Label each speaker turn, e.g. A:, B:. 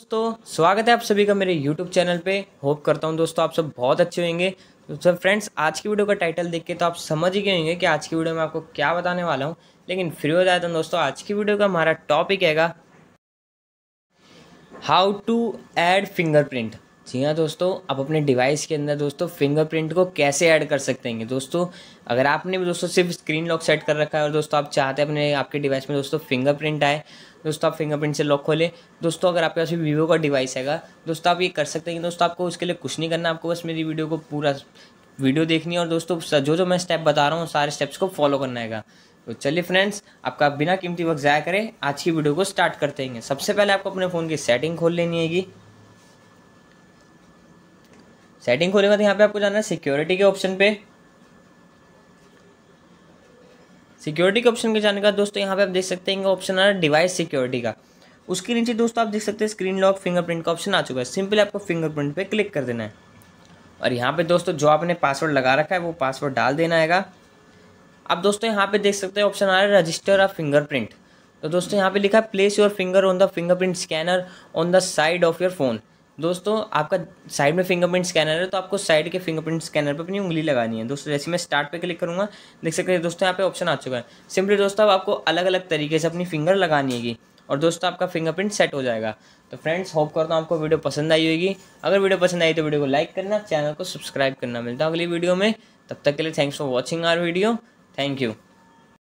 A: दोस्तों स्वागत है आप सभी का मेरे YouTube चैनल पे होप करता हूँ दोस्तों आप सब बहुत अच्छे होंगे तो फ्रेंड्स आज की वीडियो का टाइटल देख के तो आप समझ ही गए होंगे कि आज की वीडियो में आपको क्या बताने वाला हूँ लेकिन फ्री हो जाए तो दोस्तों आज की वीडियो का हमारा टॉपिक है हाउ टू एड फिंगरप्रिंट जी हाँ दोस्तों आप अपने डिवाइस के अंदर दोस्तों फिंगरप्रिंट को कैसे ऐड कर सकते हैं दोस्तों अगर आपने भी दोस्तों सिर्फ स्क्रीन लॉक सेट कर रखा है और दोस्तों आप चाहते हैं अपने आपके डिवाइस में दोस्तों फिंगरप्रिंट आए दोस्तों आप फिंगरप्रिंट से लॉक खोले दोस्तों अगर आपके पास भी वीवो का डिवाइस हैगा दोस्तों आप ये कर सकते हैं कि दोस्तों आपको उसके लिए कुछ नहीं करना आपको बस मेरी वीडियो को पूरा वीडियो देखनी है और दोस्तों जो जो मैं स्टेप बता रहा हूँ सारे स्टेप्स को फॉलो करना है तो चलिए फ्रेंड्स आपका बिना कीमती वक्त ज़ाया करें आज की वीडियो को स्टार्ट करते हैं सबसे पहले आपको अपने फ़ोन की सेटिंग खोल लेनी है सेटिंग खोलेगा तो यहाँ पे आपको जाना है सिक्योरिटी के ऑप्शन पे सिक्योरिटी के ऑप्शन के जाने का दोस्तों यहाँ पे आप देख सकते हैं ऑप्शन आ रहा है डिवाइस सिक्योरिटी का उसके नीचे दोस्तों आप देख सकते हैं स्क्रीन लॉक फिंगरप्रिंट का ऑप्शन आ चुका है सिंपली आपको फिंगरप्रिंट पे क्लिक कर देना है और यहाँ पे दोस्तों जो आपने पासवर्ड लगा रखा है वो पासवर्ड डाल देना है अब दोस्तों यहाँ पे देख सकते हैं ऑप्शन आ रहा है रजिस्टर ऑफ फिंगरप्रिंट तो दोस्तों यहाँ पे लिखा है place your finger on the fingerprint scanner on the side of your phone दोस्तों आपका साइड में फिंगरप्रिंट स्कैनर है तो आपको साइड के फिंगरप्रिंट स्कैनर पर अपनी उंगली लगानी है दोस्तों जैसे मैं स्टार्ट पे क्लिक करूँगा देख सकते हैं दोस्तों यहाँ पे ऑप्शन आ चुका है सिंपली दोस्तों अब आपको अलग अलग तरीके से अपनी फिंगर लगानी है और दोस्तों आपका फिंगरप्रिंट सेट हो जाएगा तो फ्रेंड्स होप करता हूँ आपको वीडियो पसंद आई होगी अगर वीडियो पसंद आई तो वीडियो को लाइक करना चैनल को सब्सक्राइब करना मिलता है अगली वीडियो में तब तक के लिए thanks for watching our video thank you